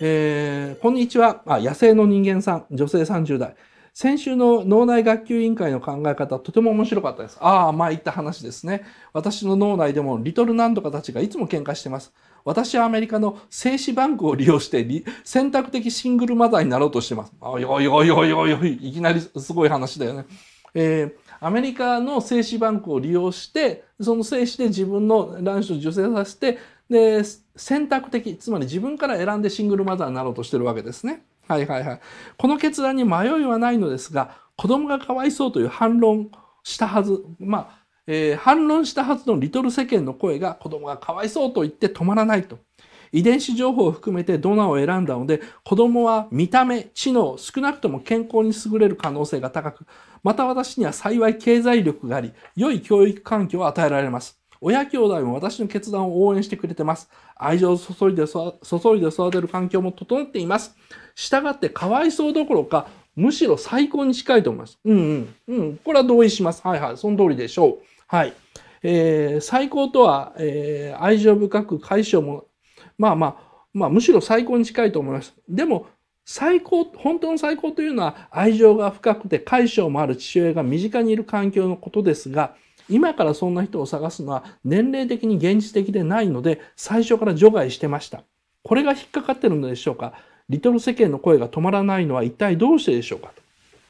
えー、こんにちは。あ、野生の人間さん、女性30代。先週の脳内学級委員会の考え方、とても面白かったです。ああ、まあ言った話ですね。私の脳内でもリトル何とかたちがいつも喧嘩してます。私はアメリカの精子バンクを利用して選択的シングルマザーになろうとしてます。あよいよいよいよいよい、いきなりすごい話だよね。えー、アメリカの精子バンクを利用して、その精子で自分の卵子を受精させて、で、選択的、つまり自分から選んでシングルマザーになろうとしてるわけですね。はいはいはい。この決断に迷いはないのですが、子供がかわいそうという反論したはず、まあ、えー、反論したはずのリトル世間の声が子供がかわいそうと言って止まらないと。遺伝子情報を含めてドナーを選んだので、子供は見た目、知能、少なくとも健康に優れる可能性が高く、また私には幸い経済力があり、良い教育環境を与えられます。親兄弟も私の決断を応援してくれてます。愛情を注いで、注いで育てる環境も整っています。従ってかわいそうどころか、むしろ最高に近いと思います。うんうん。うん。これは同意します。はいはい。その通りでしょう。はい。えー、最高とは、えー、愛情深く解消も、まあまあ、まあむしろ最高に近いと思います。でも、最高、本当の最高というのは愛情が深くて解消もある父親が身近にいる環境のことですが、今からそんな人を探すのは年齢的に現実的でないので、最初から除外してました。これが引っかかってるのでしょうかリトル世間の声が止まらないのは一体どうしてでしょうか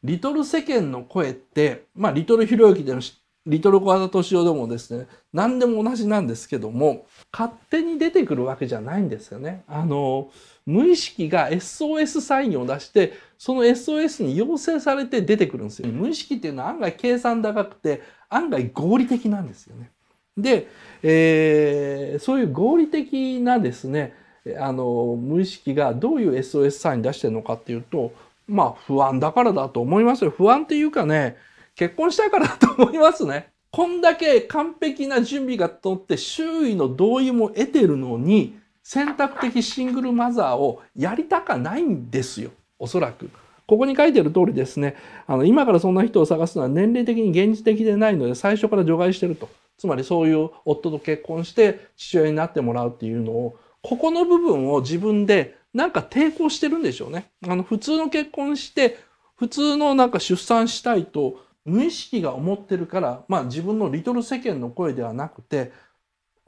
リトル世間の声って、まあ、リトルひろゆきでのリトル小型敏夫でもですね何でも同じなんですけども勝手に出てくるわけじゃないんですよね。あの無意識が SOS サインを出してその SOS に要請されて出てくるんですよ。無意識っていうのは案外計算高くて案外合理的なんですよね。で、えー、そういう合理的なですねあの無意識がどういう SOS サイン出してるのかっていうとまあ不安だからだと思いますよ。不安っていうかね結婚したいからと思いますね。こんだけ完璧な準備がとって周囲の同意も得てるのに選択的シングルマザーをやりたかないんですよ。おそらく。ここに書いてる通りですね、あの、今からそんな人を探すのは年齢的に現実的でないので、最初から除外してると。つまりそういう夫と結婚して父親になってもらうっていうのを、ここの部分を自分でなんか抵抗してるんでしょうね。あの、普通の結婚して、普通のなんか出産したいと、無意識が思ってるから、まあ、自分のリトル世間の声ではなくて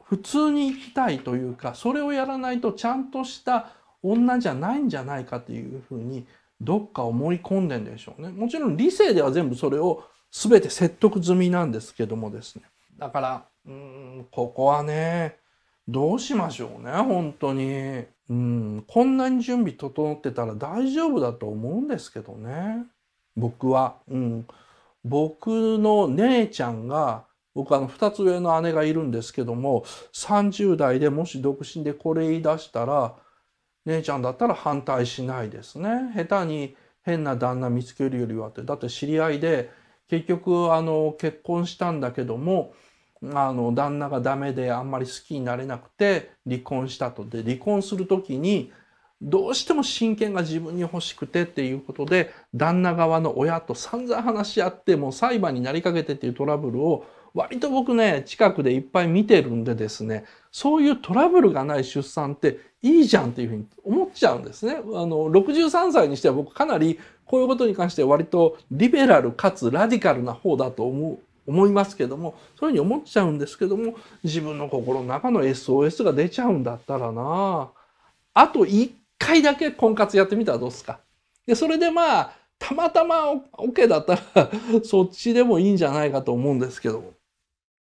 普通に生きたいというかそれをやらないとちゃんとした女じゃないんじゃないかというふうにどっか思い込んでんでしょうね。もちろん理性では全部それを全て説得済みなんですけどもですね。だからうんここはねどうしましょうね本当に。うんこんなに準備整ってたら大丈夫だと思うんですけどね僕は。うん僕の姉ちゃんが僕あの2つ上の姉がいるんですけども30代でもし独身でこれ言い出したら姉ちゃんだったら反対しないですね下手に変な旦那見つけるよりはってだって知り合いで結局あの結婚したんだけどもあの旦那がダメであんまり好きになれなくて離婚したとで離婚する時にどうしても親権が自分に欲しくてっていうことで、旦那側の親と散々話し合って、もう裁判になりかけてっていうトラブルを、割と僕ね、近くでいっぱい見てるんでですね、そういうトラブルがない出産っていいじゃんっていうふうに思っちゃうんですね。あの、63歳にしては僕かなりこういうことに関して割とリベラルかつラディカルな方だと思う思いますけどもそういうふうに思っちゃうんですけども自分の心の中の SOS が出ちゃうんだったらなあと回だけ婚活やってみたらどうですかで、それでまあ、たまたま OK だったらそっちでもいいんじゃないかと思うんですけど。